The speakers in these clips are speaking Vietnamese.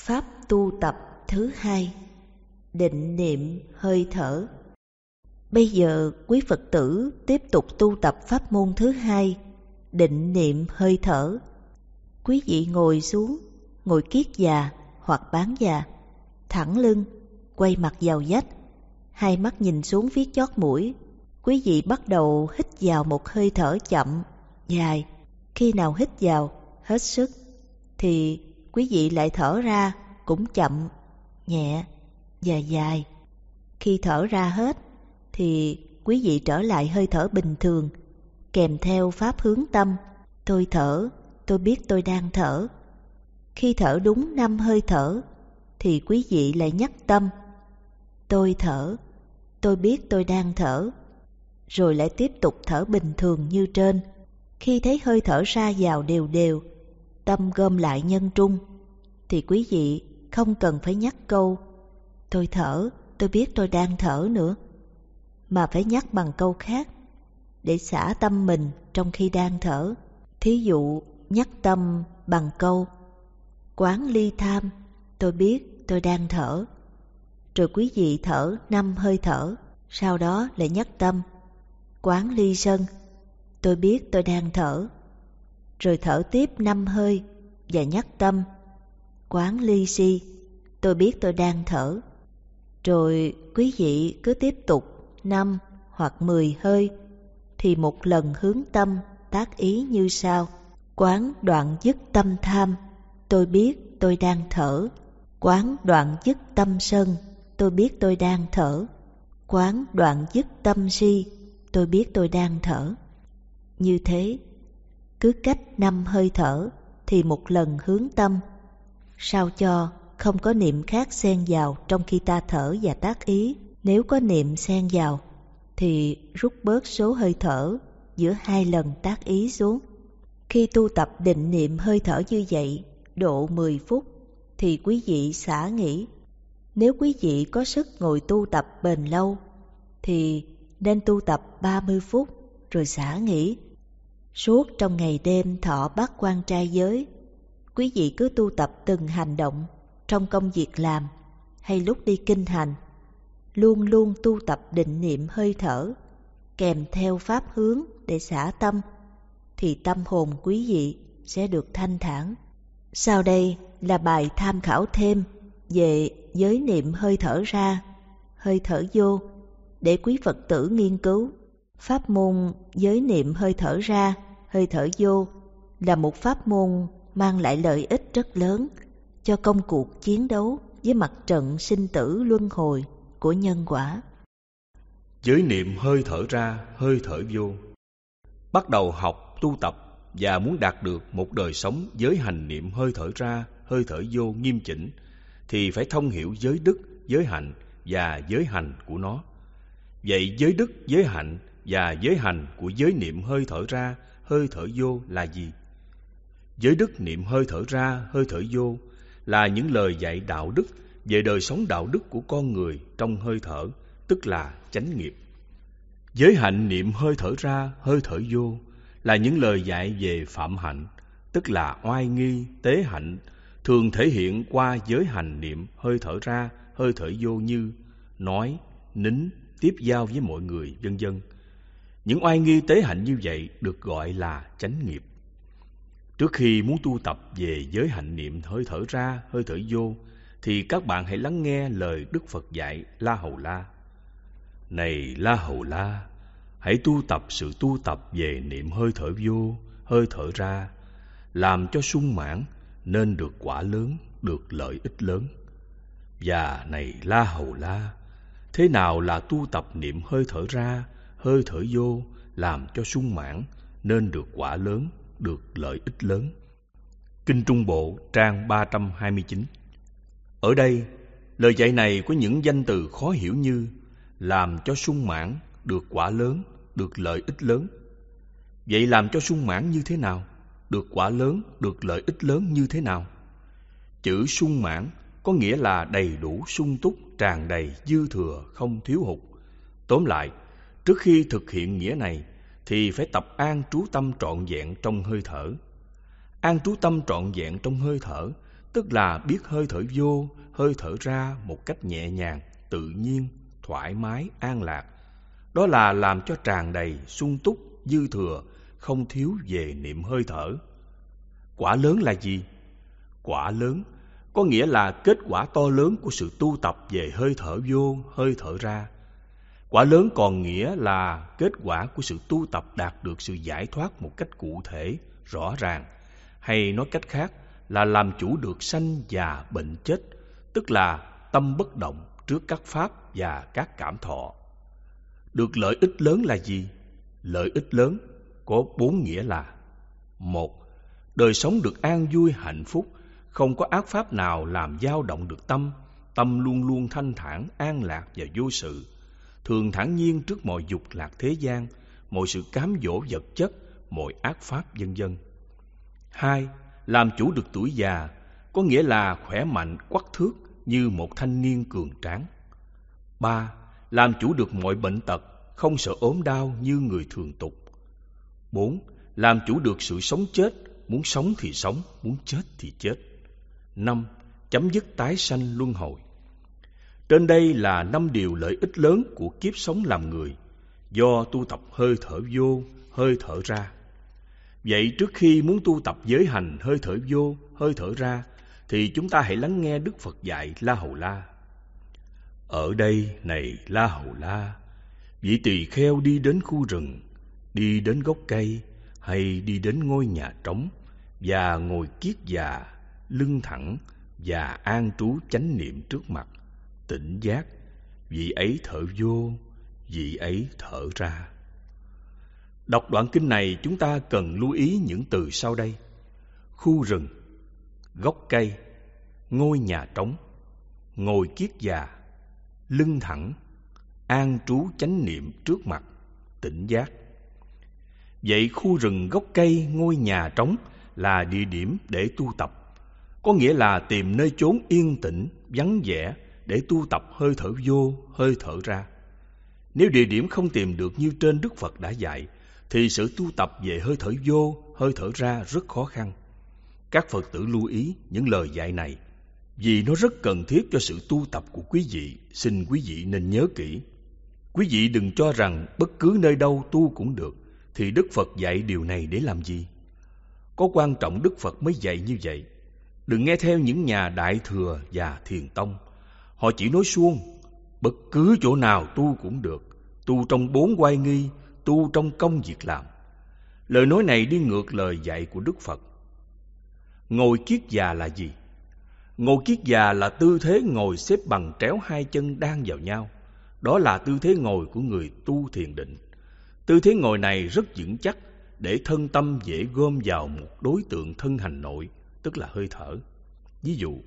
Pháp tu tập thứ hai Định niệm hơi thở Bây giờ quý Phật tử tiếp tục tu tập pháp môn thứ hai Định niệm hơi thở Quý vị ngồi xuống, ngồi kiết già hoặc bán già Thẳng lưng, quay mặt vào vách Hai mắt nhìn xuống phía chót mũi Quý vị bắt đầu hít vào một hơi thở chậm, dài Khi nào hít vào, hết sức Thì quý vị lại thở ra cũng chậm, nhẹ và dài. Khi thở ra hết thì quý vị trở lại hơi thở bình thường, kèm theo pháp hướng tâm. Tôi thở, tôi biết tôi đang thở. Khi thở đúng năm hơi thở thì quý vị lại nhắc tâm. Tôi thở, tôi biết tôi đang thở. Rồi lại tiếp tục thở bình thường như trên. Khi thấy hơi thở ra vào đều đều tâm gom lại nhân trung, thì quý vị không cần phải nhắc câu Tôi thở, tôi biết tôi đang thở nữa, mà phải nhắc bằng câu khác để xả tâm mình trong khi đang thở. Thí dụ nhắc tâm bằng câu Quán ly tham, tôi biết tôi đang thở. Rồi quý vị thở năm hơi thở, sau đó lại nhắc tâm Quán ly sân, tôi biết tôi đang thở rồi thở tiếp năm hơi và nhắc tâm. Quán ly si, tôi biết tôi đang thở. Rồi quý vị cứ tiếp tục năm hoặc mười hơi, thì một lần hướng tâm tác ý như sau. Quán đoạn dứt tâm tham, tôi biết tôi đang thở. Quán đoạn dứt tâm sân, tôi biết tôi đang thở. Quán đoạn dứt tâm si, tôi biết tôi đang thở. Như thế, cứ cách năm hơi thở thì một lần hướng tâm, sao cho không có niệm khác xen vào trong khi ta thở và tác ý. Nếu có niệm xen vào thì rút bớt số hơi thở giữa hai lần tác ý xuống. Khi tu tập định niệm hơi thở như vậy, độ 10 phút, thì quý vị xả nghỉ. Nếu quý vị có sức ngồi tu tập bền lâu, thì nên tu tập 30 phút rồi xả nghỉ. Suốt trong ngày đêm thọ bắt quan trai giới, quý vị cứ tu tập từng hành động trong công việc làm hay lúc đi kinh hành, luôn luôn tu tập định niệm hơi thở, kèm theo pháp hướng để xả tâm, thì tâm hồn quý vị sẽ được thanh thản. Sau đây là bài tham khảo thêm về giới niệm hơi thở ra, hơi thở vô, để quý Phật tử nghiên cứu. Pháp môn giới niệm hơi thở ra hơi thở vô là một pháp môn mang lại lợi ích rất lớn cho công cuộc chiến đấu với mặt trận sinh tử luân hồi của nhân quả. Giới niệm hơi thở ra, hơi thở vô. Bắt đầu học, tu tập và muốn đạt được một đời sống giới hành niệm hơi thở ra, hơi thở vô nghiêm chỉnh thì phải thông hiểu giới đức, giới hạnh và giới hành của nó. Vậy giới đức, giới hạnh và giới hành của giới niệm hơi thở ra, hơi thở vô là gì? Giới đức niệm hơi thở ra, hơi thở vô là những lời dạy đạo đức về đời sống đạo đức của con người trong hơi thở, tức là chánh nghiệp. Giới hạnh niệm hơi thở ra, hơi thở vô là những lời dạy về phạm hạnh, tức là oai nghi, tế hạnh, thường thể hiện qua giới hành niệm hơi thở ra, hơi thở vô như nói, nín, tiếp giao với mọi người, vân vân những oai nghi tế hạnh như vậy được gọi là chánh nghiệp. Trước khi muốn tu tập về giới hạnh niệm hơi thở ra, hơi thở vô, thì các bạn hãy lắng nghe lời Đức Phật dạy La Hầu La. Này La Hầu La, hãy tu tập sự tu tập về niệm hơi thở vô, hơi thở ra, làm cho sung mãn nên được quả lớn, được lợi ích lớn. Và này La Hầu La, thế nào là tu tập niệm hơi thở ra, hơi thở vô làm cho sung mãn nên được quả lớn, được lợi ích lớn. Kinh Trung Bộ trang 329 Ở đây, lời dạy này có những danh từ khó hiểu như làm cho sung mãn, được quả lớn, được lợi ích lớn. Vậy làm cho sung mãn như thế nào? Được quả lớn, được lợi ích lớn như thế nào? Chữ sung mãn có nghĩa là đầy đủ sung túc, tràn đầy, dư thừa, không thiếu hụt. Tóm lại, Trước khi thực hiện nghĩa này thì phải tập an trú tâm trọn vẹn trong hơi thở. An trú tâm trọn vẹn trong hơi thở tức là biết hơi thở vô, hơi thở ra một cách nhẹ nhàng, tự nhiên, thoải mái, an lạc. Đó là làm cho tràn đầy, sung túc, dư thừa, không thiếu về niệm hơi thở. Quả lớn là gì? Quả lớn có nghĩa là kết quả to lớn của sự tu tập về hơi thở vô, hơi thở ra Quả lớn còn nghĩa là kết quả của sự tu tập đạt được sự giải thoát một cách cụ thể, rõ ràng, hay nói cách khác là làm chủ được sanh già bệnh chết, tức là tâm bất động trước các pháp và các cảm thọ. Được lợi ích lớn là gì? Lợi ích lớn có bốn nghĩa là một Đời sống được an vui hạnh phúc, không có ác pháp nào làm dao động được tâm, tâm luôn luôn thanh thản, an lạc và vô sự thường thản nhiên trước mọi dục lạc thế gian, mọi sự cám dỗ vật chất, mọi ác pháp vân vân. Hai, làm chủ được tuổi già, có nghĩa là khỏe mạnh quắc thước như một thanh niên cường tráng. Ba, làm chủ được mọi bệnh tật, không sợ ốm đau như người thường tục. Bốn, làm chủ được sự sống chết, muốn sống thì sống, muốn chết thì chết. Năm, chấm dứt tái sanh luân hồi. Trên đây là năm điều lợi ích lớn của kiếp sống làm người do tu tập hơi thở vô, hơi thở ra. Vậy trước khi muốn tu tập giới hành hơi thở vô, hơi thở ra thì chúng ta hãy lắng nghe Đức Phật dạy La Hầu La. Ở đây này La Hầu La, vị tỳ kheo đi đến khu rừng, đi đến gốc cây hay đi đến ngôi nhà trống và ngồi kiết già, lưng thẳng và an trú chánh niệm trước mặt tỉnh giác vị ấy thở vô vị ấy thở ra đọc đoạn kinh này chúng ta cần lưu ý những từ sau đây khu rừng gốc cây ngôi nhà trống ngồi kiết già lưng thẳng an trú chánh niệm trước mặt tỉnh giác vậy khu rừng gốc cây ngôi nhà trống là địa điểm để tu tập có nghĩa là tìm nơi chốn yên tĩnh vắng vẻ để tu tập hơi thở vô, hơi thở ra. Nếu địa điểm không tìm được như trên Đức Phật đã dạy, thì sự tu tập về hơi thở vô, hơi thở ra rất khó khăn. Các Phật tử lưu ý những lời dạy này, vì nó rất cần thiết cho sự tu tập của quý vị, xin quý vị nên nhớ kỹ. Quý vị đừng cho rằng bất cứ nơi đâu tu cũng được, thì Đức Phật dạy điều này để làm gì? Có quan trọng Đức Phật mới dạy như vậy. Đừng nghe theo những nhà Đại Thừa và Thiền Tông – Họ chỉ nói suông, bất cứ chỗ nào tu cũng được, tu trong bốn quay nghi, tu trong công việc làm. Lời nói này đi ngược lời dạy của Đức Phật. Ngồi kiết già là gì? Ngồi kiết già là tư thế ngồi xếp bằng tréo hai chân đan vào nhau. Đó là tư thế ngồi của người tu thiền định. Tư thế ngồi này rất vững chắc để thân tâm dễ gom vào một đối tượng thân hành nội, tức là hơi thở. Ví dụ,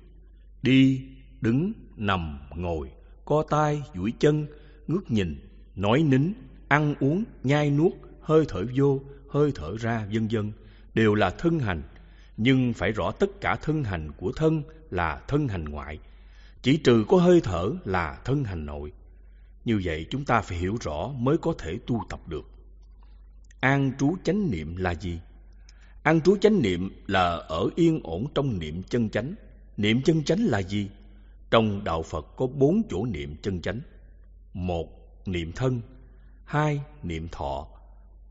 đi, đứng, nằm, ngồi, co tay, duỗi chân, ngước nhìn, nói nín, ăn uống, nhai nuốt, hơi thở vô, hơi thở ra, vân vân đều là thân hành, nhưng phải rõ tất cả thân hành của thân là thân hành ngoại, chỉ trừ có hơi thở là thân hành nội. Như vậy chúng ta phải hiểu rõ mới có thể tu tập được. An trú chánh niệm là gì? An trú chánh niệm là ở yên ổn trong niệm chân chánh. Niệm chân chánh là gì? Trong đạo Phật có bốn chỗ niệm chân chánh. Một, niệm thân. Hai, niệm thọ.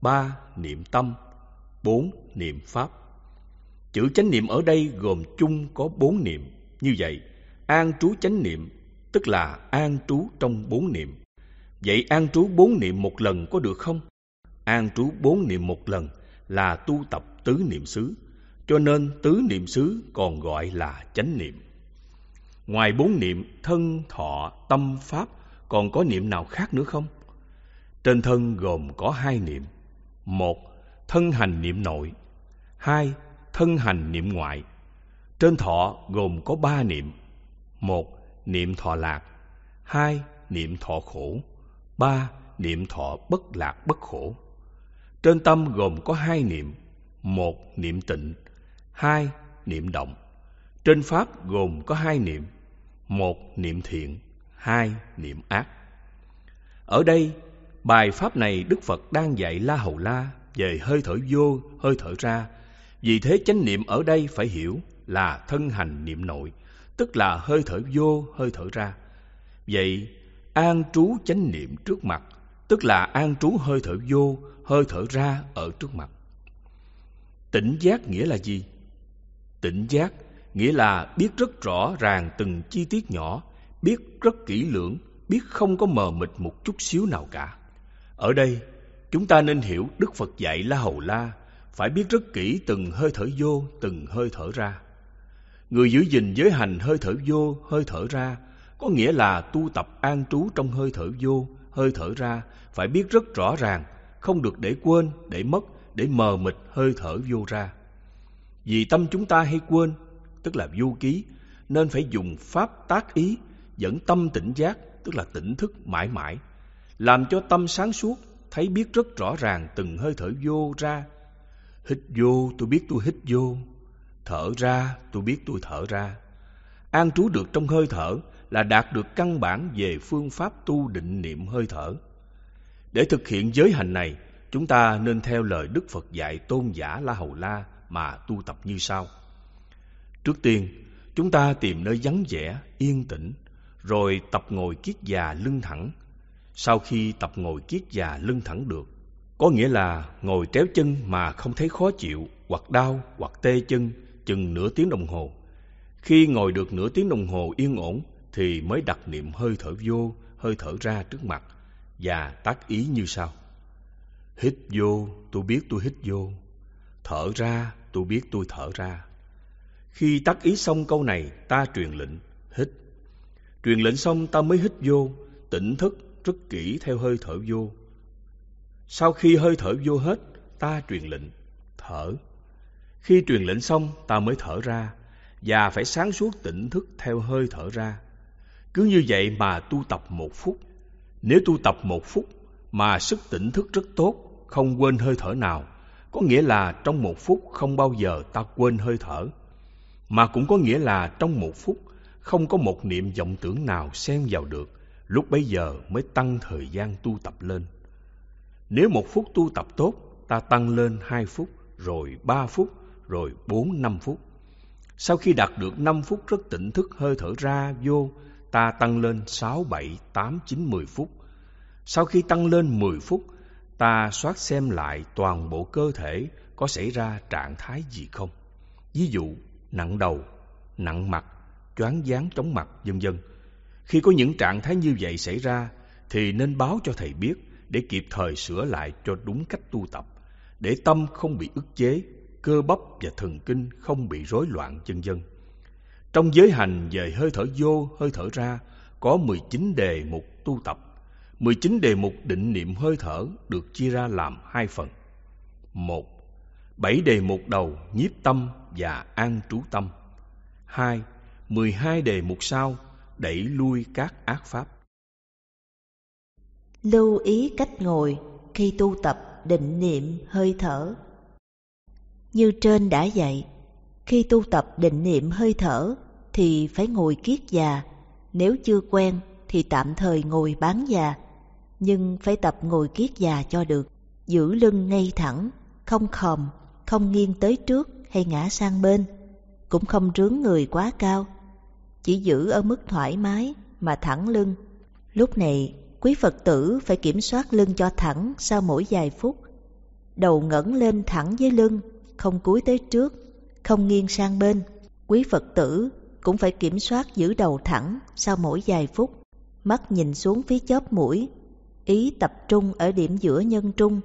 Ba, niệm tâm. Bốn, niệm pháp. Chữ chánh niệm ở đây gồm chung có bốn niệm. Như vậy, an trú chánh niệm tức là an trú trong bốn niệm. Vậy an trú bốn niệm một lần có được không? An trú bốn niệm một lần là tu tập tứ niệm xứ, cho nên tứ niệm xứ còn gọi là chánh niệm. Ngoài bốn niệm thân, thọ, tâm, pháp, còn có niệm nào khác nữa không? Trên thân gồm có hai niệm. Một, thân hành niệm nội. Hai, thân hành niệm ngoại. Trên thọ gồm có ba niệm. Một, niệm thọ lạc. Hai, niệm thọ khổ. Ba, niệm thọ bất lạc bất khổ. Trên tâm gồm có hai niệm. Một, niệm tịnh. Hai, niệm động. Trên Pháp gồm có hai niệm, một niệm thiện, hai niệm ác. Ở đây, bài Pháp này Đức Phật đang dạy La Hầu La về hơi thở vô, hơi thở ra. Vì thế chánh niệm ở đây phải hiểu là thân hành niệm nội, tức là hơi thở vô, hơi thở ra. Vậy, an trú chánh niệm trước mặt, tức là an trú hơi thở vô, hơi thở ra ở trước mặt. Tỉnh giác nghĩa là gì? Tỉnh giác nghĩa là biết rất rõ ràng từng chi tiết nhỏ, biết rất kỹ lưỡng, biết không có mờ mịt một chút xíu nào cả. Ở đây, chúng ta nên hiểu Đức Phật dạy La Hầu La phải biết rất kỹ từng hơi thở vô, từng hơi thở ra. Người giữ gìn giới hành hơi thở vô, hơi thở ra có nghĩa là tu tập an trú trong hơi thở vô, hơi thở ra phải biết rất rõ ràng, không được để quên, để mất, để mờ mịt hơi thở vô ra. Vì tâm chúng ta hay quên, tức là vô ký, nên phải dùng pháp tác ý, dẫn tâm tỉnh giác, tức là tỉnh thức mãi mãi, làm cho tâm sáng suốt, thấy biết rất rõ ràng từng hơi thở vô ra. Hít vô, tôi biết tôi hít vô, thở ra, tôi biết tôi thở ra. An trú được trong hơi thở là đạt được căn bản về phương pháp tu định niệm hơi thở. Để thực hiện giới hành này, chúng ta nên theo lời Đức Phật dạy tôn giả La Hầu La mà tu tập như sau. Trước tiên, chúng ta tìm nơi vắng vẻ, yên tĩnh, rồi tập ngồi kiết già lưng thẳng. Sau khi tập ngồi kiết già lưng thẳng được, có nghĩa là ngồi tréo chân mà không thấy khó chịu hoặc đau hoặc tê chân chừng nửa tiếng đồng hồ. Khi ngồi được nửa tiếng đồng hồ yên ổn thì mới đặt niệm hơi thở vô, hơi thở ra trước mặt và tác ý như sau. Hít vô, tôi biết tôi hít vô. Thở ra, tôi biết tôi thở ra. Khi tắt ý xong câu này, ta truyền lệnh, hít. Truyền lệnh xong ta mới hít vô, tỉnh thức rất kỹ theo hơi thở vô. Sau khi hơi thở vô hết, ta truyền lệnh, thở. Khi truyền lệnh xong, ta mới thở ra, và phải sáng suốt tỉnh thức theo hơi thở ra. Cứ như vậy mà tu tập một phút. Nếu tu tập một phút mà sức tỉnh thức rất tốt, không quên hơi thở nào, có nghĩa là trong một phút không bao giờ ta quên hơi thở mà cũng có nghĩa là trong một phút không có một niệm vọng tưởng nào xen vào được, lúc bấy giờ mới tăng thời gian tu tập lên. Nếu một phút tu tập tốt, ta tăng lên hai phút, rồi ba phút, rồi bốn năm phút. Sau khi đạt được năm phút rất tỉnh thức hơi thở ra vô, ta tăng lên sáu bảy tám chín mười phút. Sau khi tăng lên mười phút, ta soát xem lại toàn bộ cơ thể có xảy ra trạng thái gì không. Ví dụ, nặng đầu, nặng mặt, choáng váng chóng mặt, vân vân. Khi có những trạng thái như vậy xảy ra thì nên báo cho thầy biết để kịp thời sửa lại cho đúng cách tu tập, để tâm không bị ức chế, cơ bắp và thần kinh không bị rối loạn vân vân. Trong giới hành về hơi thở vô, hơi thở ra có 19 đề mục tu tập. 19 đề mục định niệm hơi thở được chia ra làm hai phần. Một bảy đề một đầu nhiếp tâm và an trú tâm. hai mười hai đề một sau đẩy lui các ác pháp. Lưu ý cách ngồi khi tu tập định niệm hơi thở. Như trên đã dạy, khi tu tập định niệm hơi thở thì phải ngồi kiết già, nếu chưa quen thì tạm thời ngồi bán già, nhưng phải tập ngồi kiết già cho được, giữ lưng ngay thẳng, không khòm không nghiêng tới trước hay ngã sang bên, cũng không rướng người quá cao, chỉ giữ ở mức thoải mái mà thẳng lưng. Lúc này, quý Phật tử phải kiểm soát lưng cho thẳng sau mỗi vài phút. Đầu ngẩng lên thẳng với lưng, không cúi tới trước, không nghiêng sang bên. Quý Phật tử cũng phải kiểm soát giữ đầu thẳng sau mỗi vài phút, mắt nhìn xuống phía chóp mũi, ý tập trung ở điểm giữa nhân trung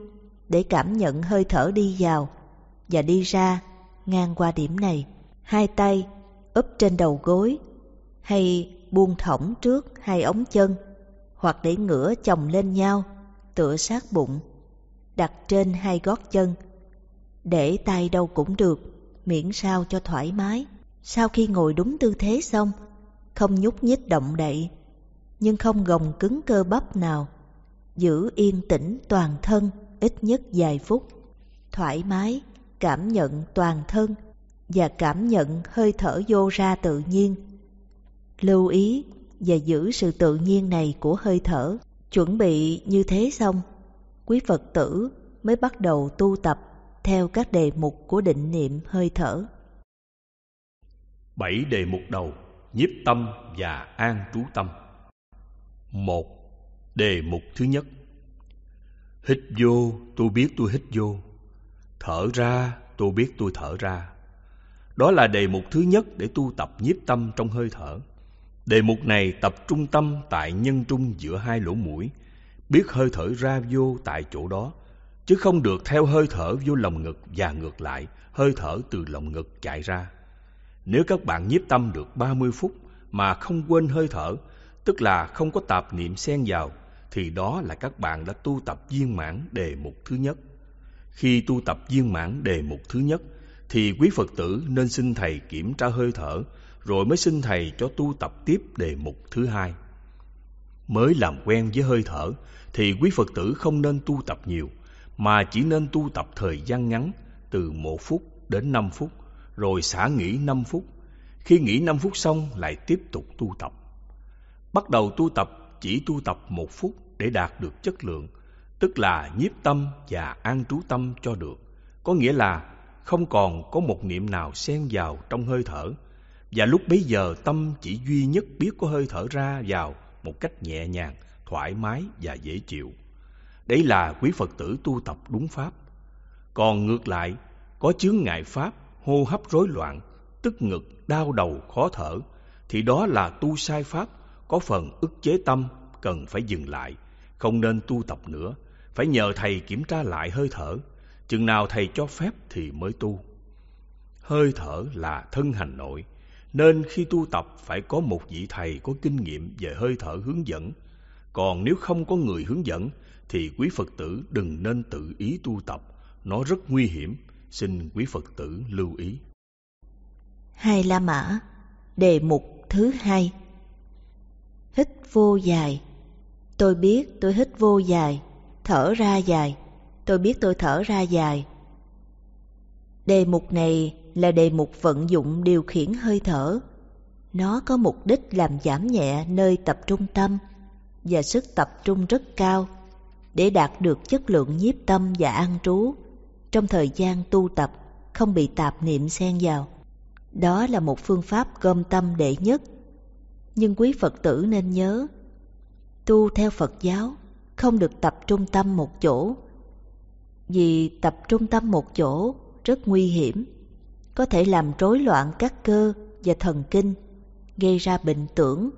để cảm nhận hơi thở đi vào và đi ra ngang qua điểm này hai tay úp trên đầu gối hay buông thõng trước hai ống chân hoặc để ngửa chồng lên nhau tựa sát bụng đặt trên hai gót chân để tay đâu cũng được miễn sao cho thoải mái sau khi ngồi đúng tư thế xong không nhúc nhích động đậy nhưng không gồng cứng cơ bắp nào giữ yên tĩnh toàn thân ít nhất vài phút thoải mái cảm nhận toàn thân và cảm nhận hơi thở vô ra tự nhiên. Lưu ý và giữ sự tự nhiên này của hơi thở. Chuẩn bị như thế xong, quý Phật tử mới bắt đầu tu tập theo các đề mục của định niệm hơi thở. Bảy đề mục đầu, nhiếp tâm và an trú tâm. Một, đề mục thứ nhất. Hít vô, tôi biết tôi hít vô. Thở ra, tôi biết tôi thở ra. Đó là đề mục thứ nhất để tu tập nhiếp tâm trong hơi thở. Đề mục này tập trung tâm tại nhân trung giữa hai lỗ mũi, biết hơi thở ra vô tại chỗ đó, chứ không được theo hơi thở vô lồng ngực và ngược lại, hơi thở từ lồng ngực chạy ra. Nếu các bạn nhiếp tâm được 30 phút mà không quên hơi thở, tức là không có tạp niệm xen vào, thì đó là các bạn đã tu tập viên mãn đề mục thứ nhất. Khi tu tập viên mãn đề mục thứ nhất, thì quý Phật tử nên xin Thầy kiểm tra hơi thở, rồi mới xin Thầy cho tu tập tiếp đề mục thứ hai. Mới làm quen với hơi thở, thì quý Phật tử không nên tu tập nhiều, mà chỉ nên tu tập thời gian ngắn, từ một phút đến năm phút, rồi xả nghỉ năm phút. Khi nghỉ năm phút xong lại tiếp tục tu tập. Bắt đầu tu tập chỉ tu tập một phút để đạt được chất lượng, tức là nhiếp tâm và an trú tâm cho được có nghĩa là không còn có một niệm nào xen vào trong hơi thở và lúc bấy giờ tâm chỉ duy nhất biết có hơi thở ra vào một cách nhẹ nhàng thoải mái và dễ chịu đấy là quý phật tử tu tập đúng pháp còn ngược lại có chướng ngại pháp hô hấp rối loạn tức ngực đau đầu khó thở thì đó là tu sai pháp có phần ức chế tâm cần phải dừng lại không nên tu tập nữa phải nhờ thầy kiểm tra lại hơi thở, chừng nào thầy cho phép thì mới tu. Hơi thở là thân hành nội, nên khi tu tập phải có một vị thầy có kinh nghiệm về hơi thở hướng dẫn. Còn nếu không có người hướng dẫn, thì quý Phật tử đừng nên tự ý tu tập, nó rất nguy hiểm, xin quý Phật tử lưu ý. Hai La Mã Đề mục thứ hai Hít vô dài Tôi biết tôi hít vô dài Thở ra dài, tôi biết tôi thở ra dài. Đề mục này là đề mục vận dụng điều khiển hơi thở. Nó có mục đích làm giảm nhẹ nơi tập trung tâm và sức tập trung rất cao để đạt được chất lượng nhiếp tâm và an trú trong thời gian tu tập không bị tạp niệm xen vào. Đó là một phương pháp gom tâm đệ nhất. Nhưng quý Phật tử nên nhớ, tu theo Phật giáo không được tập trung tâm một chỗ. Vì tập trung tâm một chỗ rất nguy hiểm, có thể làm rối loạn các cơ và thần kinh, gây ra bệnh tưởng,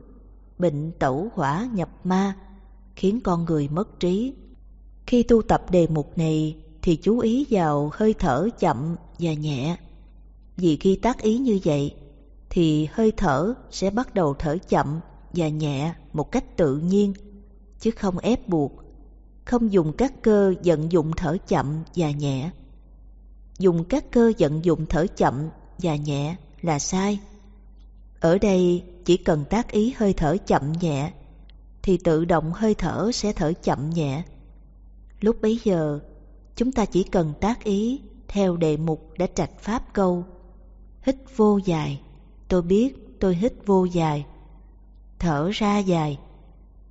bệnh tẩu hỏa nhập ma, khiến con người mất trí. Khi tu tập đề mục này thì chú ý vào hơi thở chậm và nhẹ. Vì khi tác ý như vậy thì hơi thở sẽ bắt đầu thở chậm và nhẹ một cách tự nhiên chứ không ép buộc, không dùng các cơ vận dụng thở chậm và nhẹ. Dùng các cơ vận dụng thở chậm và nhẹ là sai. Ở đây chỉ cần tác ý hơi thở chậm nhẹ thì tự động hơi thở sẽ thở chậm nhẹ. Lúc bấy giờ, chúng ta chỉ cần tác ý theo đề mục đã trạch pháp câu. Hít vô dài, tôi biết tôi hít vô dài. Thở ra dài,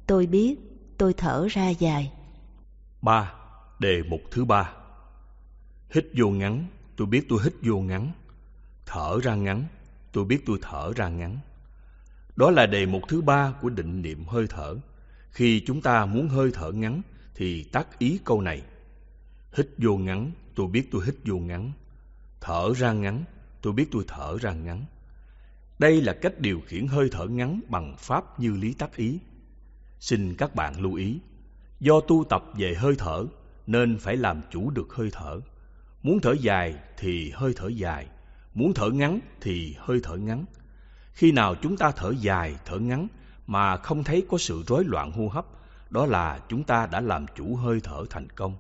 tôi biết tôi thở ra dài. Ba, đề mục thứ ba. Hít vô ngắn, tôi biết tôi hít vô ngắn. Thở ra ngắn, tôi biết tôi thở ra ngắn. Đó là đề mục thứ ba của định niệm hơi thở. Khi chúng ta muốn hơi thở ngắn thì tác ý câu này. Hít vô ngắn, tôi biết tôi hít vô ngắn. Thở ra ngắn, tôi biết tôi thở ra ngắn. Đây là cách điều khiển hơi thở ngắn bằng pháp như lý tác ý. Xin các bạn lưu ý, do tu tập về hơi thở nên phải làm chủ được hơi thở. Muốn thở dài thì hơi thở dài, muốn thở ngắn thì hơi thở ngắn. Khi nào chúng ta thở dài, thở ngắn mà không thấy có sự rối loạn hô hấp, đó là chúng ta đã làm chủ hơi thở thành công.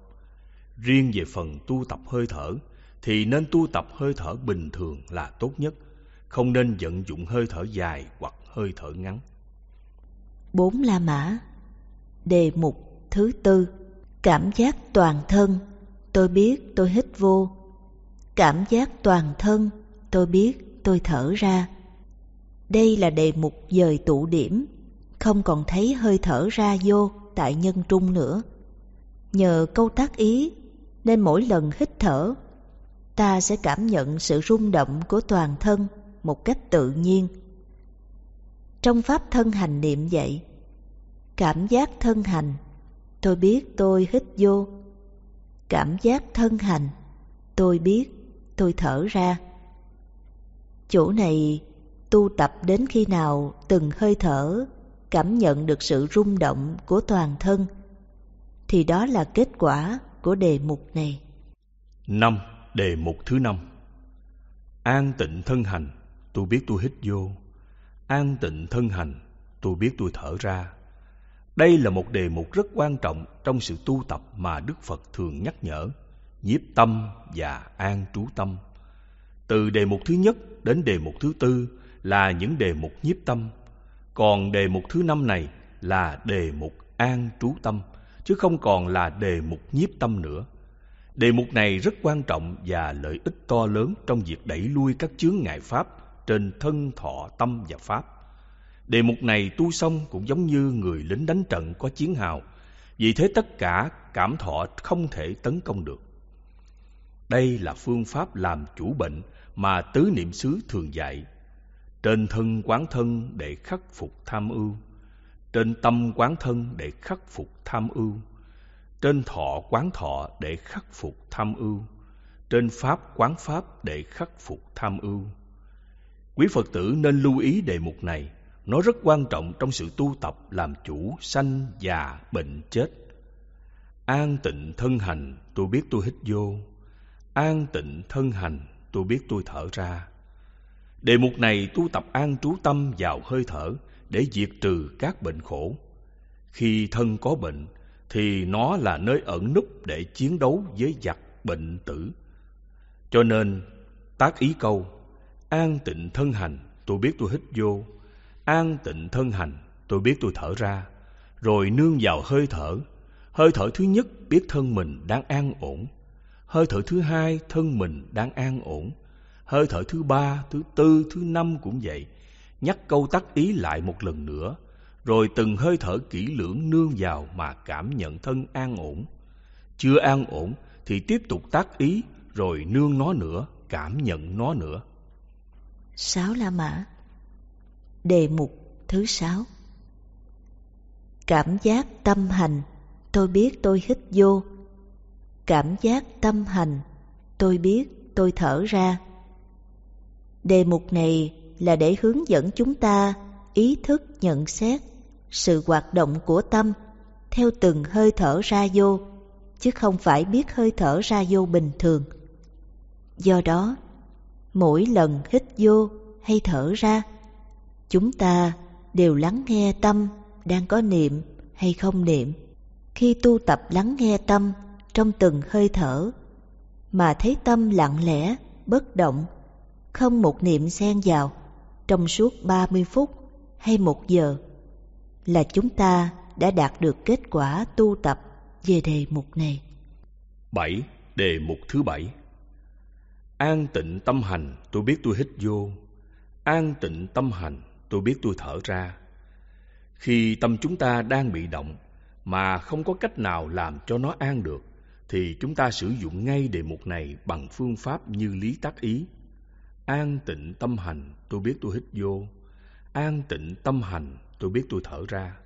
Riêng về phần tu tập hơi thở thì nên tu tập hơi thở bình thường là tốt nhất, không nên vận dụng hơi thở dài hoặc hơi thở ngắn bốn La Mã Đề mục thứ tư Cảm giác toàn thân Tôi biết tôi hít vô Cảm giác toàn thân Tôi biết tôi thở ra Đây là đề mục dời tụ điểm Không còn thấy hơi thở ra vô tại nhân trung nữa Nhờ câu tác ý Nên mỗi lần hít thở Ta sẽ cảm nhận sự rung động của toàn thân Một cách tự nhiên trong pháp thân hành niệm vậy. Cảm giác thân hành, tôi biết tôi hít vô. Cảm giác thân hành, tôi biết tôi thở ra. Chỗ này tu tập đến khi nào từng hơi thở cảm nhận được sự rung động của toàn thân thì đó là kết quả của đề mục này. Năm, đề mục thứ năm. An tịnh thân hành, tôi biết tôi hít vô, An tịnh thân hành, tôi biết tôi thở ra. Đây là một đề mục rất quan trọng trong sự tu tập mà Đức Phật thường nhắc nhở, nhiếp tâm và an trú tâm. Từ đề mục thứ nhất đến đề mục thứ tư là những đề mục nhiếp tâm, còn đề mục thứ năm này là đề mục an trú tâm, chứ không còn là đề mục nhiếp tâm nữa. Đề mục này rất quan trọng và lợi ích to lớn trong việc đẩy lui các chướng ngại pháp trên thân thọ tâm và pháp đề mục này tu xong cũng giống như người lính đánh trận có chiến hào vì thế tất cả cảm thọ không thể tấn công được đây là phương pháp làm chủ bệnh mà tứ niệm xứ thường dạy trên thân quán thân để khắc phục tham ưu trên tâm quán thân để khắc phục tham ưu trên thọ quán thọ để khắc phục tham ưu trên pháp quán pháp để khắc phục tham ưu Quý Phật tử nên lưu ý đề mục này. Nó rất quan trọng trong sự tu tập làm chủ sanh, già, bệnh, chết. An tịnh thân hành, tôi biết tôi hít vô. An tịnh thân hành, tôi biết tôi thở ra. Đề mục này tu tập an trú tâm vào hơi thở để diệt trừ các bệnh khổ. Khi thân có bệnh thì nó là nơi ẩn núp để chiến đấu với giặc bệnh tử. Cho nên tác ý câu An tịnh thân hành, tôi biết tôi hít vô. An tịnh thân hành, tôi biết tôi thở ra. Rồi nương vào hơi thở. Hơi thở thứ nhất biết thân mình đang an ổn. Hơi thở thứ hai thân mình đang an ổn. Hơi thở thứ ba, thứ tư, thứ năm cũng vậy. Nhắc câu tắc ý lại một lần nữa. Rồi từng hơi thở kỹ lưỡng nương vào mà cảm nhận thân an ổn. Chưa an ổn thì tiếp tục tác ý rồi nương nó nữa, cảm nhận nó nữa. Sáu La Mã Đề mục thứ sáu Cảm giác tâm hành Tôi biết tôi hít vô Cảm giác tâm hành Tôi biết tôi thở ra Đề mục này là để hướng dẫn chúng ta ý thức nhận xét sự hoạt động của tâm theo từng hơi thở ra vô chứ không phải biết hơi thở ra vô bình thường. Do đó, mỗi lần hít vô hay thở ra chúng ta đều lắng nghe tâm đang có niệm hay không niệm khi tu tập lắng nghe tâm trong từng hơi thở mà thấy tâm lặng lẽ bất động không một niệm xen vào trong suốt 30 phút hay một giờ là chúng ta đã đạt được kết quả tu tập về đề mục này. 7. Đề mục thứ bảy An tịnh tâm hành, tôi biết tôi hít vô. An tịnh tâm hành, tôi biết tôi thở ra. Khi tâm chúng ta đang bị động mà không có cách nào làm cho nó an được, thì chúng ta sử dụng ngay đề mục này bằng phương pháp như lý tác ý. An tịnh tâm hành, tôi biết tôi hít vô. An tịnh tâm hành, tôi biết tôi thở ra.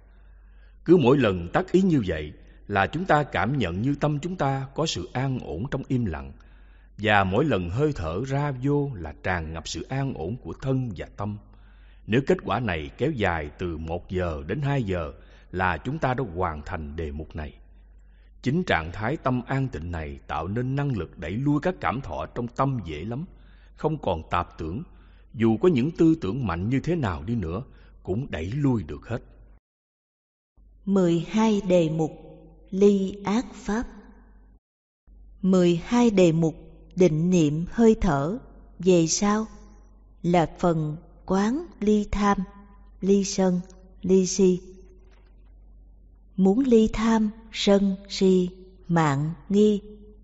Cứ mỗi lần tác ý như vậy là chúng ta cảm nhận như tâm chúng ta có sự an ổn trong im lặng, và mỗi lần hơi thở ra vô là tràn ngập sự an ổn của thân và tâm. Nếu kết quả này kéo dài từ 1 giờ đến 2 giờ là chúng ta đã hoàn thành đề mục này. Chính trạng thái tâm an tịnh này tạo nên năng lực đẩy lui các cảm thọ trong tâm dễ lắm, không còn tạp tưởng, dù có những tư tưởng mạnh như thế nào đi nữa cũng đẩy lui được hết. 12 đề mục ly ác pháp 12 đề mục định niệm hơi thở về sau là phần quán ly tham ly sân ly si muốn ly tham sân si mạng nghi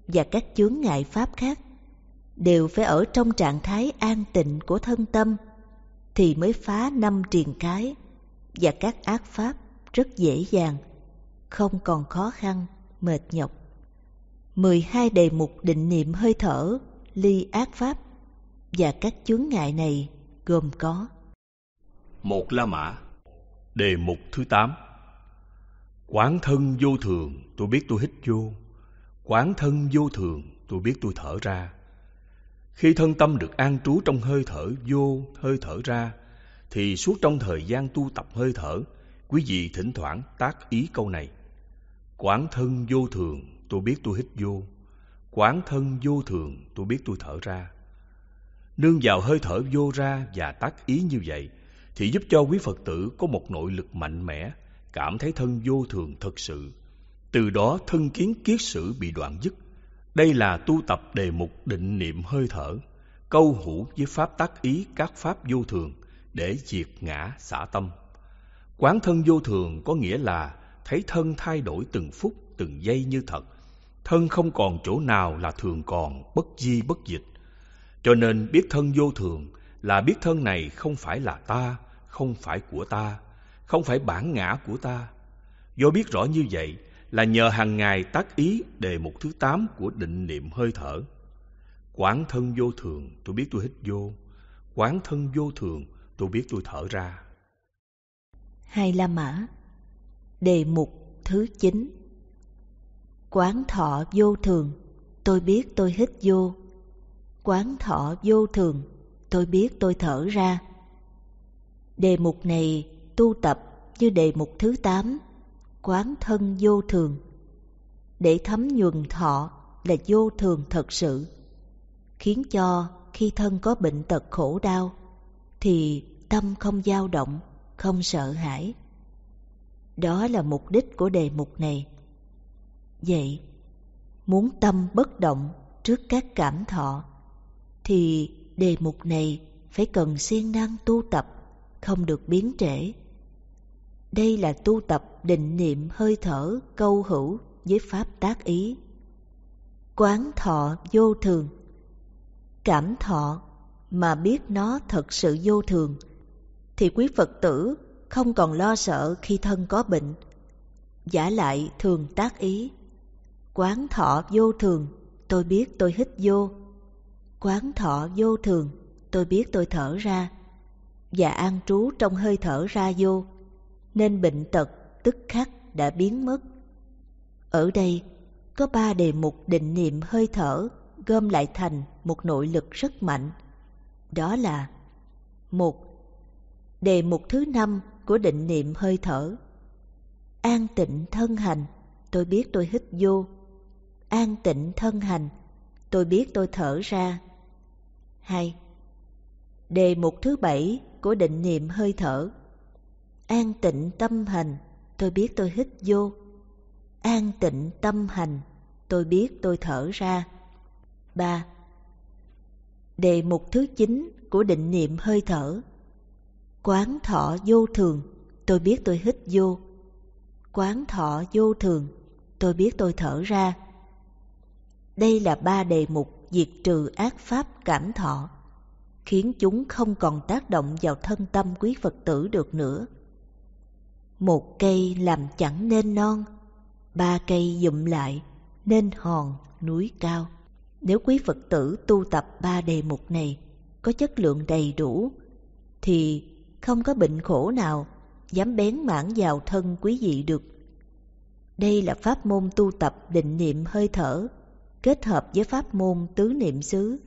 và các chướng ngại pháp khác đều phải ở trong trạng thái an tịnh của thân tâm thì mới phá năm triền cái và các ác pháp rất dễ dàng không còn khó khăn mệt nhọc 12 đề mục định niệm hơi thở, ly ác pháp và các chướng ngại này gồm có một La Mã Đề mục thứ 8 Quán thân vô thường tôi biết tôi hít vô Quán thân vô thường tôi biết tôi thở ra Khi thân tâm được an trú trong hơi thở vô, hơi thở ra Thì suốt trong thời gian tu tập hơi thở Quý vị thỉnh thoảng tác ý câu này Quán thân vô thường tôi biết tôi hít vô. Quán thân vô thường, tôi biết tôi thở ra. Nương vào hơi thở vô ra và tác ý như vậy thì giúp cho quý Phật tử có một nội lực mạnh mẽ, cảm thấy thân vô thường thật sự. Từ đó thân kiến kiết sử bị đoạn dứt. Đây là tu tập đề mục định niệm hơi thở, câu hữu với pháp tác ý các pháp vô thường để diệt ngã xả tâm. Quán thân vô thường có nghĩa là thấy thân thay đổi từng phút, từng giây như thật, thân không còn chỗ nào là thường còn, bất di bất dịch. Cho nên biết thân vô thường là biết thân này không phải là ta, không phải của ta, không phải bản ngã của ta. Do biết rõ như vậy là nhờ hàng ngày tác ý đề mục thứ tám của định niệm hơi thở. Quán thân vô thường, tôi biết tôi hít vô. Quán thân vô thường, tôi biết tôi thở ra. Hai La Mã Đề mục thứ chín Quán thọ vô thường, tôi biết tôi hít vô. Quán thọ vô thường, tôi biết tôi thở ra. Đề mục này tu tập như đề mục thứ tám, quán thân vô thường. Để thấm nhuần thọ là vô thường thật sự, khiến cho khi thân có bệnh tật khổ đau, thì tâm không dao động, không sợ hãi. Đó là mục đích của đề mục này. Vậy, muốn tâm bất động trước các cảm thọ, thì đề mục này phải cần siêng năng tu tập, không được biến trễ. Đây là tu tập định niệm hơi thở câu hữu với pháp tác ý. Quán thọ vô thường Cảm thọ mà biết nó thật sự vô thường, thì quý Phật tử không còn lo sợ khi thân có bệnh. Giả lại thường tác ý, quán thọ vô thường tôi biết tôi hít vô quán thọ vô thường tôi biết tôi thở ra và an trú trong hơi thở ra vô nên bệnh tật tức khắc đã biến mất ở đây có ba đề mục định niệm hơi thở gom lại thành một nội lực rất mạnh đó là một đề mục thứ năm của định niệm hơi thở an tịnh thân hành tôi biết tôi hít vô an tịnh thân hành, tôi biết tôi thở ra. Hai, Đề mục thứ bảy của định niệm hơi thở. An tịnh tâm hành, tôi biết tôi hít vô. An tịnh tâm hành, tôi biết tôi thở ra. Ba, Đề mục thứ chín của định niệm hơi thở. Quán thọ vô thường, tôi biết tôi hít vô. Quán thọ vô thường, tôi biết tôi thở ra. Đây là ba đề mục diệt trừ ác pháp cảm thọ, khiến chúng không còn tác động vào thân tâm quý Phật tử được nữa. Một cây làm chẳng nên non, ba cây dụm lại nên hòn núi cao. Nếu quý Phật tử tu tập ba đề mục này có chất lượng đầy đủ, thì không có bệnh khổ nào dám bén mảng vào thân quý vị được. Đây là pháp môn tu tập định niệm hơi thở kết hợp với pháp môn tứ niệm xứ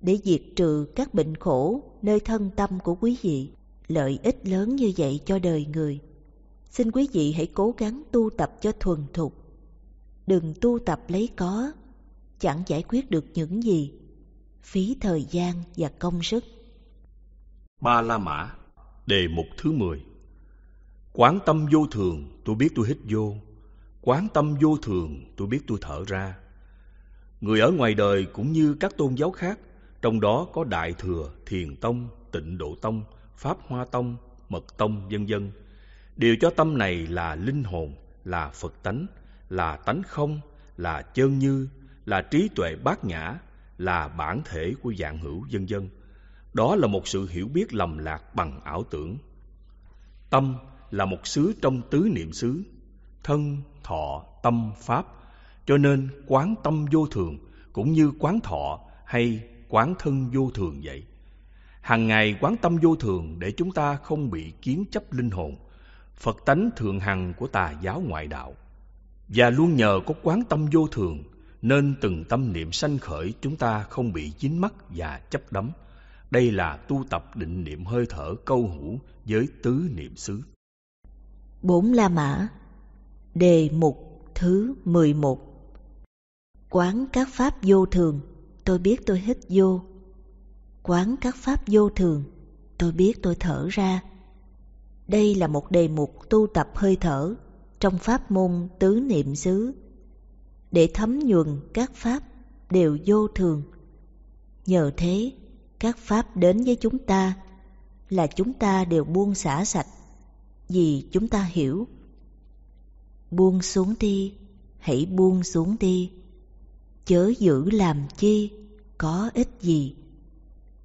để diệt trừ các bệnh khổ nơi thân tâm của quý vị, lợi ích lớn như vậy cho đời người. Xin quý vị hãy cố gắng tu tập cho thuần thục. Đừng tu tập lấy có, chẳng giải quyết được những gì, phí thời gian và công sức. Ba La Mã, đề mục thứ mười. Quán tâm vô thường, tôi biết tôi hít vô. Quán tâm vô thường, tôi biết tôi thở ra. Người ở ngoài đời cũng như các tôn giáo khác, trong đó có Đại Thừa, Thiền Tông, Tịnh Độ Tông, Pháp Hoa Tông, Mật Tông, vân vân Đều cho tâm này là linh hồn, là Phật tánh, là tánh không, là chân như, là trí tuệ bát nhã, là bản thể của dạng hữu vân vân. Đó là một sự hiểu biết lầm lạc bằng ảo tưởng. Tâm là một xứ trong tứ niệm xứ, thân, thọ, tâm, pháp cho nên quán tâm vô thường cũng như quán thọ hay quán thân vô thường vậy. Hằng ngày quán tâm vô thường để chúng ta không bị kiến chấp linh hồn, Phật tánh thường hằng của tà giáo ngoại đạo. Và luôn nhờ có quán tâm vô thường nên từng tâm niệm sanh khởi chúng ta không bị dính mắt và chấp đắm. Đây là tu tập định niệm hơi thở câu hữu với tứ niệm xứ. Bốn La Mã Đề mục thứ mười một quán các pháp vô thường tôi biết tôi hít vô quán các pháp vô thường tôi biết tôi thở ra đây là một đề mục tu tập hơi thở trong pháp môn tứ niệm xứ để thấm nhuần các pháp đều vô thường nhờ thế các pháp đến với chúng ta là chúng ta đều buông xả sạch vì chúng ta hiểu buông xuống đi hãy buông xuống đi chớ giữ làm chi có ích gì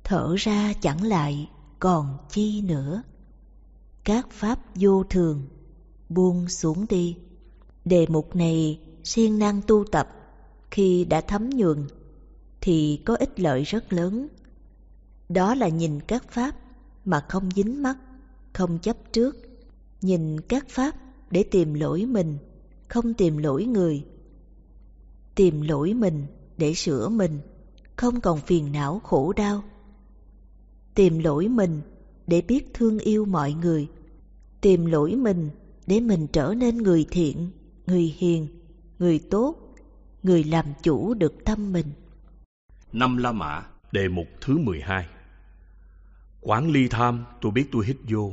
thở ra chẳng lại còn chi nữa các pháp vô thường buông xuống đi đề mục này siêng năng tu tập khi đã thấm nhuần thì có ích lợi rất lớn đó là nhìn các pháp mà không dính mắt không chấp trước nhìn các pháp để tìm lỗi mình không tìm lỗi người tìm lỗi mình để sửa mình, không còn phiền não khổ đau. Tìm lỗi mình để biết thương yêu mọi người, tìm lỗi mình để mình trở nên người thiện, người hiền, người tốt, người làm chủ được tâm mình. Năm La Mã, đề mục thứ mười hai Quán ly tham, tôi biết tôi hít vô.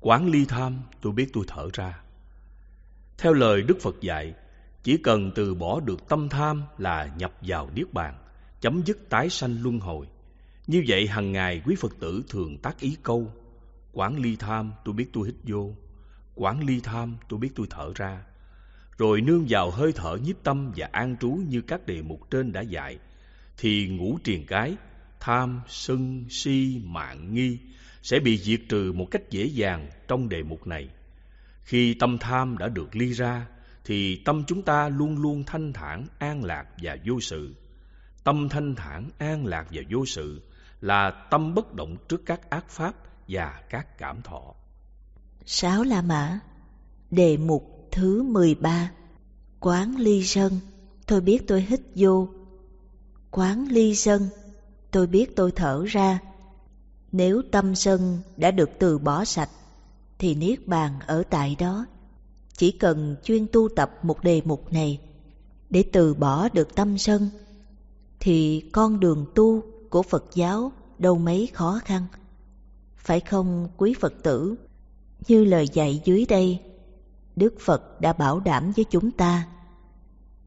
Quán ly tham, tôi biết tôi thở ra. Theo lời Đức Phật dạy, chỉ cần từ bỏ được tâm tham là nhập vào Niết Bàn, chấm dứt tái sanh luân hồi. Như vậy hằng ngày quý Phật tử thường tác ý câu Quản ly tham tôi biết tôi hít vô Quản ly tham tôi biết tôi thở ra Rồi nương vào hơi thở nhiếp tâm và an trú như các đề mục trên đã dạy Thì ngũ triền cái Tham, sân, si, mạng, nghi Sẽ bị diệt trừ một cách dễ dàng trong đề mục này Khi tâm tham đã được ly ra thì tâm chúng ta luôn luôn thanh thản, an lạc và vô sự. Tâm thanh thản, an lạc và vô sự là tâm bất động trước các ác pháp và các cảm thọ. Sáu La Mã Đề mục thứ mười ba. Quán ly sân Tôi biết tôi hít vô Quán ly sân Tôi biết tôi thở ra Nếu tâm sân đã được từ bỏ sạch Thì Niết Bàn ở tại đó chỉ cần chuyên tu tập một đề mục này để từ bỏ được tâm sân thì con đường tu của Phật giáo đâu mấy khó khăn. Phải không quý Phật tử? Như lời dạy dưới đây, Đức Phật đã bảo đảm với chúng ta.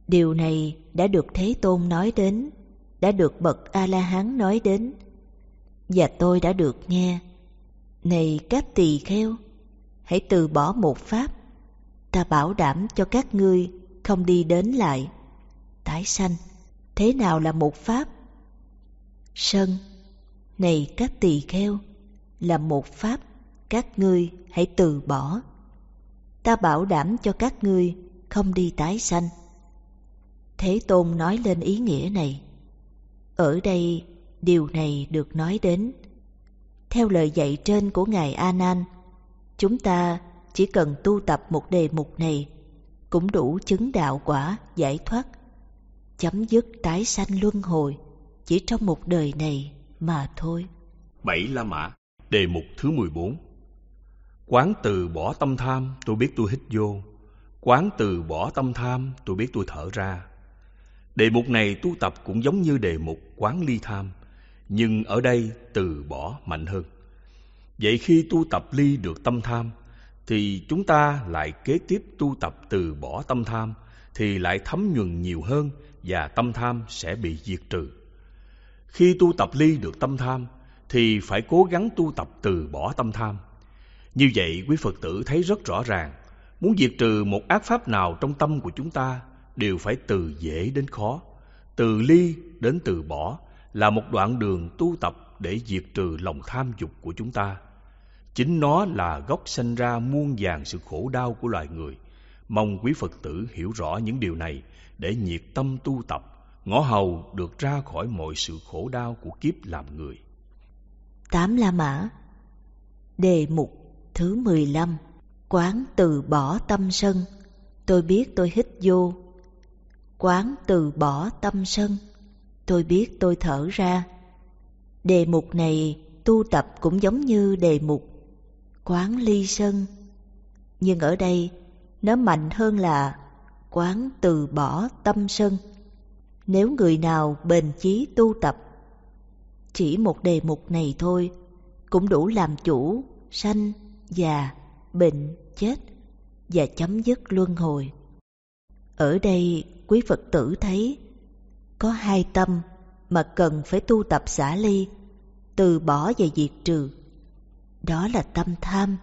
Điều này đã được Thế Tôn nói đến, đã được Bậc A-La-Hán nói đến, và tôi đã được nghe. Này các tỳ kheo, hãy từ bỏ một pháp ta bảo đảm cho các ngươi không đi đến lại. Tái sanh, thế nào là một pháp? Sân, này các tỳ kheo, là một pháp, các ngươi hãy từ bỏ. Ta bảo đảm cho các ngươi không đi tái sanh. Thế Tôn nói lên ý nghĩa này. Ở đây, điều này được nói đến. Theo lời dạy trên của Ngài A Nan, chúng ta chỉ cần tu tập một đề mục này cũng đủ chứng đạo quả giải thoát chấm dứt tái sanh luân hồi chỉ trong một đời này mà thôi bảy la mã đề mục thứ mười bốn quán từ bỏ tâm tham tôi biết tôi hít vô quán từ bỏ tâm tham tôi biết tôi thở ra đề mục này tu tập cũng giống như đề mục quán ly tham nhưng ở đây từ bỏ mạnh hơn vậy khi tu tập ly được tâm tham thì chúng ta lại kế tiếp tu tập từ bỏ tâm tham thì lại thấm nhuần nhiều hơn và tâm tham sẽ bị diệt trừ. Khi tu tập ly được tâm tham thì phải cố gắng tu tập từ bỏ tâm tham. Như vậy quý Phật tử thấy rất rõ ràng, muốn diệt trừ một ác pháp nào trong tâm của chúng ta đều phải từ dễ đến khó, từ ly đến từ bỏ là một đoạn đường tu tập để diệt trừ lòng tham dục của chúng ta. Chính nó là gốc sanh ra muôn vàng sự khổ đau của loài người. Mong quý Phật tử hiểu rõ những điều này để nhiệt tâm tu tập, ngõ hầu được ra khỏi mọi sự khổ đau của kiếp làm người. Tám La Mã Đề mục thứ mười lăm Quán từ bỏ tâm sân Tôi biết tôi hít vô Quán từ bỏ tâm sân Tôi biết tôi thở ra Đề mục này tu tập cũng giống như đề mục quán ly sân. Nhưng ở đây, nó mạnh hơn là quán từ bỏ tâm sân. Nếu người nào bền chí tu tập, chỉ một đề mục này thôi cũng đủ làm chủ sanh, già, bệnh, chết và chấm dứt luân hồi. Ở đây quý Phật tử thấy có hai tâm mà cần phải tu tập xả ly, từ bỏ và diệt trừ đó là tâm tham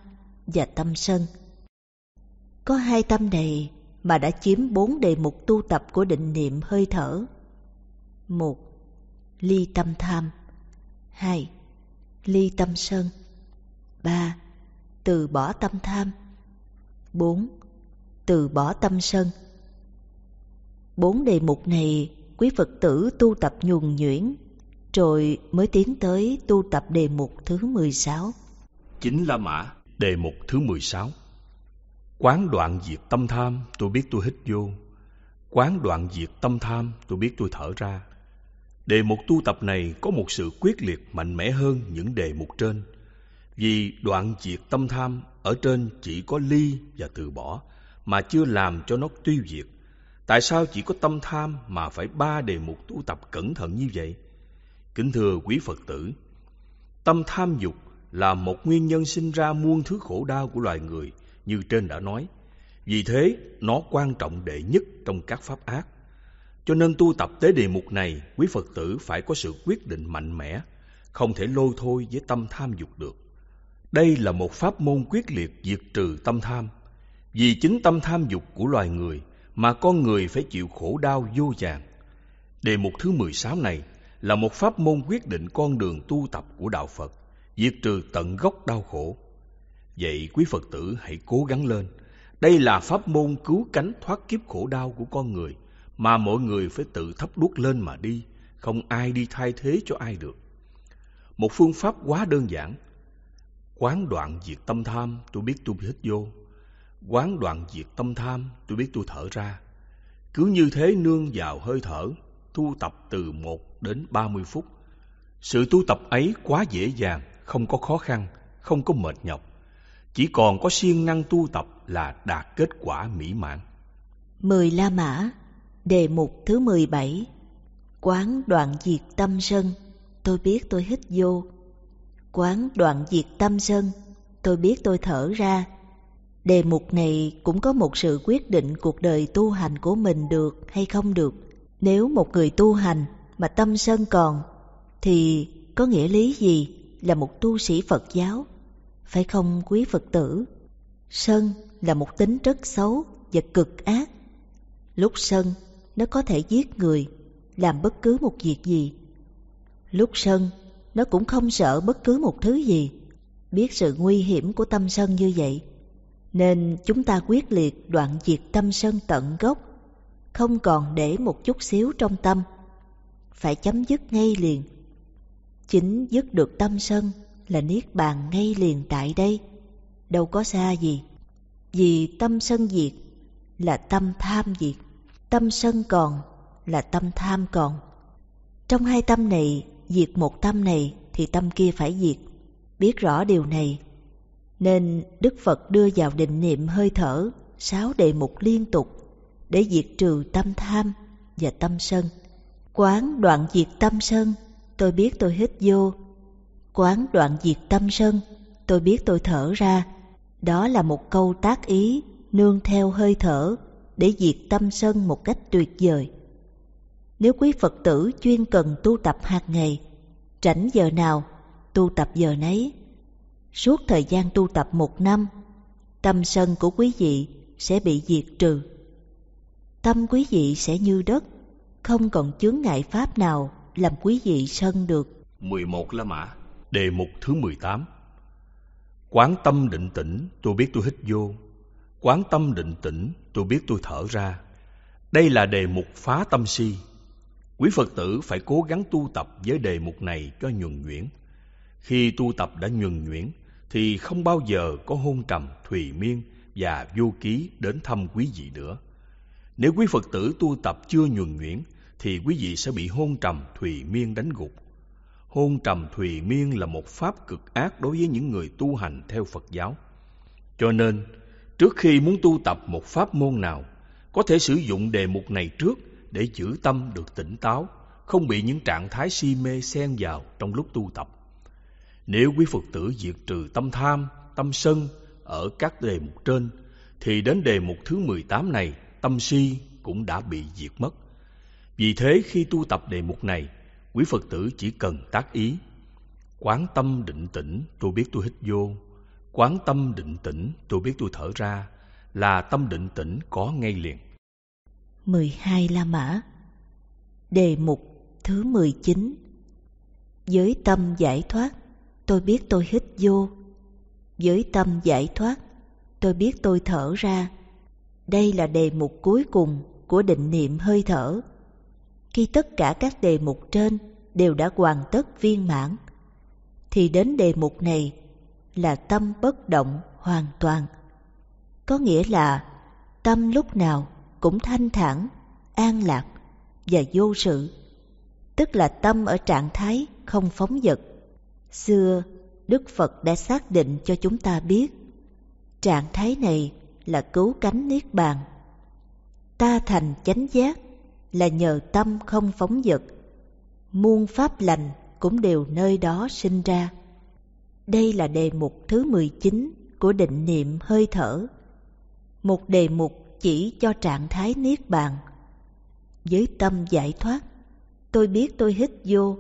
và tâm sân. Có hai tâm này mà đã chiếm bốn đề mục tu tập của định niệm hơi thở. một Ly tâm tham Hai, Ly tâm sân Ba, Từ bỏ tâm tham Bốn, Từ bỏ tâm sân Bốn đề mục này quý Phật tử tu tập nhuần nhuyễn rồi mới tiến tới tu tập đề mục thứ mười sáu chính La Mã, đề mục thứ mười sáu Quán đoạn diệt tâm tham, tôi biết tôi hít vô. Quán đoạn diệt tâm tham, tôi biết tôi thở ra. Đề mục tu tập này có một sự quyết liệt mạnh mẽ hơn những đề mục trên. Vì đoạn diệt tâm tham ở trên chỉ có ly và từ bỏ, mà chưa làm cho nó tiêu diệt. Tại sao chỉ có tâm tham mà phải ba đề mục tu tập cẩn thận như vậy? Kính thưa quý Phật tử, tâm tham dục là một nguyên nhân sinh ra muôn thứ khổ đau của loài người như trên đã nói. Vì thế, nó quan trọng đệ nhất trong các pháp ác. Cho nên tu tập tế đề mục này, quý Phật tử phải có sự quyết định mạnh mẽ, không thể lôi thôi với tâm tham dục được. Đây là một pháp môn quyết liệt diệt trừ tâm tham. Vì chính tâm tham dục của loài người mà con người phải chịu khổ đau vô vàng. Đề mục thứ mười sáu này là một pháp môn quyết định con đường tu tập của Đạo Phật diệt trừ tận gốc đau khổ. Vậy quý Phật tử hãy cố gắng lên. Đây là pháp môn cứu cánh thoát kiếp khổ đau của con người mà mọi người phải tự thắp đuốc lên mà đi, không ai đi thay thế cho ai được. Một phương pháp quá đơn giản. Quán đoạn diệt tâm tham, tôi biết tôi hít vô. Quán đoạn diệt tâm tham, tôi biết tôi thở ra. Cứ như thế nương vào hơi thở, tu tập từ 1 đến 30 phút. Sự tu tập ấy quá dễ dàng, không có khó khăn, không có mệt nhọc. Chỉ còn có siêng năng tu tập là đạt kết quả mỹ mãn. Mười La Mã Đề mục thứ 17 Quán đoạn diệt tâm sân Tôi biết tôi hít vô Quán đoạn diệt tâm sân Tôi biết tôi thở ra Đề mục này cũng có một sự quyết định cuộc đời tu hành của mình được hay không được Nếu một người tu hành mà tâm sân còn Thì có nghĩa lý gì là một tu sĩ Phật giáo, phải không quý Phật tử? Sân là một tính rất xấu và cực ác. Lúc sân, nó có thể giết người, làm bất cứ một việc gì. Lúc sân, nó cũng không sợ bất cứ một thứ gì. Biết sự nguy hiểm của tâm sân như vậy, nên chúng ta quyết liệt đoạn diệt tâm sân tận gốc, không còn để một chút xíu trong tâm. Phải chấm dứt ngay liền Chính dứt được tâm sân là niết bàn ngay liền tại đây, đâu có xa gì. Vì tâm sân diệt là tâm tham diệt, tâm sân còn là tâm tham còn. Trong hai tâm này, diệt một tâm này thì tâm kia phải diệt. Biết rõ điều này, nên Đức Phật đưa vào định niệm hơi thở sáu đề mục liên tục để diệt trừ tâm tham và tâm sân. Quán đoạn diệt tâm sân tôi biết tôi hít vô. Quán đoạn diệt tâm sân, tôi biết tôi thở ra. Đó là một câu tác ý, nương theo hơi thở, để diệt tâm sân một cách tuyệt vời. Nếu quý Phật tử chuyên cần tu tập hạt ngày, rảnh giờ nào, tu tập giờ nấy. Suốt thời gian tu tập một năm, tâm sân của quý vị sẽ bị diệt trừ. Tâm quý vị sẽ như đất, không còn chướng ngại pháp nào làm quý vị sân được. 11 La Mã, đề mục thứ 18 Quán tâm định tĩnh, tôi biết tôi hít vô. Quán tâm định tĩnh, tôi biết tôi thở ra. Đây là đề mục phá tâm si. Quý Phật tử phải cố gắng tu tập với đề mục này cho nhuần nhuyễn. Khi tu tập đã nhuần nhuyễn, thì không bao giờ có hôn trầm, thùy miên và vô ký đến thăm quý vị nữa. Nếu quý Phật tử tu tập chưa nhuần nhuyễn, thì quý vị sẽ bị hôn trầm thùy miên đánh gục. Hôn trầm thùy miên là một pháp cực ác đối với những người tu hành theo Phật giáo. Cho nên, trước khi muốn tu tập một pháp môn nào, có thể sử dụng đề mục này trước để giữ tâm được tỉnh táo, không bị những trạng thái si mê xen vào trong lúc tu tập. Nếu quý Phật tử diệt trừ tâm tham, tâm sân ở các đề mục trên, thì đến đề mục thứ 18 này, tâm si cũng đã bị diệt mất vì thế khi tu tập đề mục này, quý Phật tử chỉ cần tác ý. Quán tâm định tĩnh, tôi biết tôi hít vô. Quán tâm định tĩnh, tôi biết tôi thở ra. Là tâm định tĩnh có ngay liền. 12 La Mã Đề mục thứ 19 giới tâm giải thoát, tôi biết tôi hít vô. giới tâm giải thoát, tôi biết tôi thở ra. Đây là đề mục cuối cùng của định niệm hơi thở khi tất cả các đề mục trên đều đã hoàn tất viên mãn, thì đến đề mục này là tâm bất động hoàn toàn. Có nghĩa là tâm lúc nào cũng thanh thản, an lạc và vô sự, tức là tâm ở trạng thái không phóng dật. Xưa, Đức Phật đã xác định cho chúng ta biết trạng thái này là cứu cánh niết bàn. Ta thành chánh giác là nhờ tâm không phóng dật. Muôn pháp lành cũng đều nơi đó sinh ra. Đây là đề mục thứ 19 của định niệm hơi thở. Một đề mục chỉ cho trạng thái niết bàn. Với tâm giải thoát, tôi biết tôi hít vô.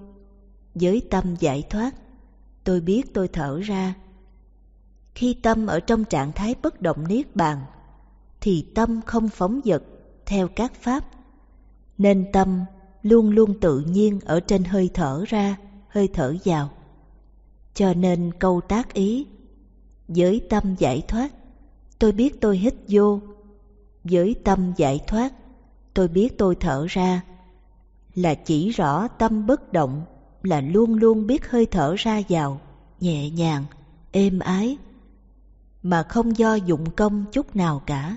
Với tâm giải thoát, tôi biết tôi thở ra. Khi tâm ở trong trạng thái bất động niết bàn, thì tâm không phóng dật theo các pháp nên tâm luôn luôn tự nhiên ở trên hơi thở ra, hơi thở vào. Cho nên câu tác ý, với tâm giải thoát, tôi biết tôi hít vô, với tâm giải thoát, tôi biết tôi thở ra, là chỉ rõ tâm bất động là luôn luôn biết hơi thở ra vào, nhẹ nhàng, êm ái, mà không do dụng công chút nào cả.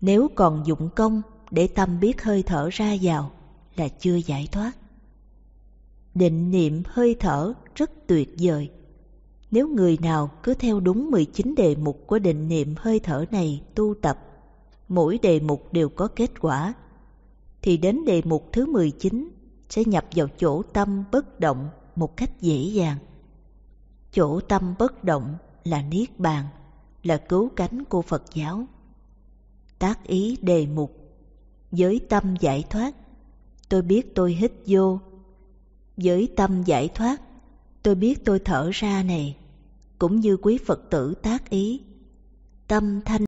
Nếu còn dụng công để tâm biết hơi thở ra vào là chưa giải thoát. Định niệm hơi thở rất tuyệt vời. Nếu người nào cứ theo đúng 19 đề mục của định niệm hơi thở này tu tập, mỗi đề mục đều có kết quả, thì đến đề mục thứ 19 sẽ nhập vào chỗ tâm bất động một cách dễ dàng. Chỗ tâm bất động là Niết Bàn, là cứu cánh của Phật giáo. Tác ý đề mục với tâm giải thoát tôi biết tôi hít vô với tâm giải thoát tôi biết tôi thở ra này cũng như quý phật tử tác ý tâm thanh